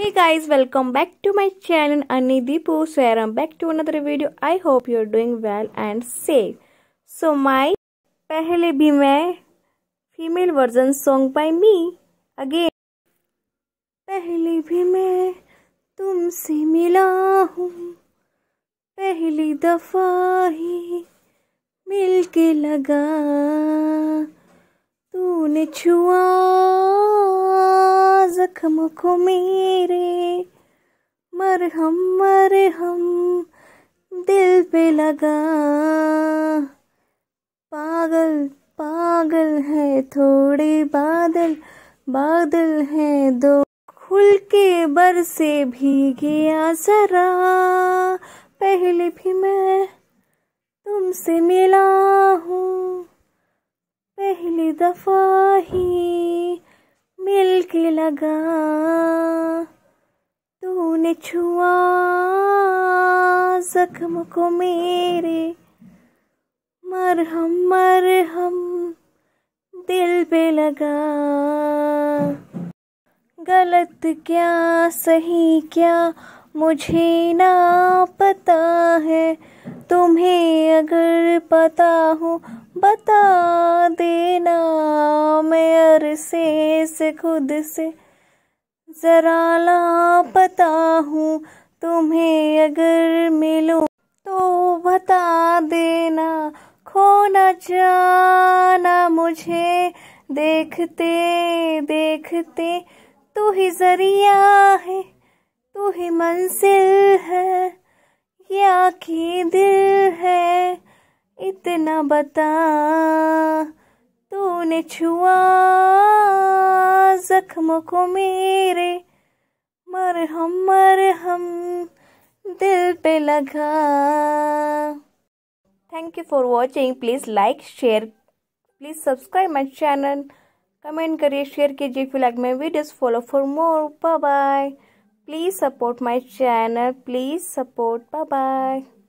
hey guys welcome back to my channel Anni Deepu so I am back to another video I hope you are doing well and safe so my पहले भी मैं female version song by me again पहले भी मैं तुमसे मिला हूँ पहली दफा ही मिल के लगा तूने छुआ जख्म को मेरे मरहम मरहम दिल पे लगा पागल पागल है थोड़े बादल बादल है दो खुल के बर से गया जरा पहले भी मैं तुमसे मिला हूँ पहली दफा ही के लगा तूने छुआ जख्म को मेरे मरहम मरहम दिल पे लगा गलत क्या सही क्या मुझे ना पता है तुम्हें अगर पता हो बता देना अरसे से खुद से जरा लापता हूँ तुम्हें अगर मिलो तो बता देना खो न जाना मुझे देखते देखते तू ही जरिया है तू ही मंजिल है या की दिल है इतना बता तूने छुआ जख्म को मेरे मर हम दिल पे लगा thank you for watching please like share please subscribe my channel comment करिए शेयर कीजिए फिर like my videos follow for more bye please support my channel please support bye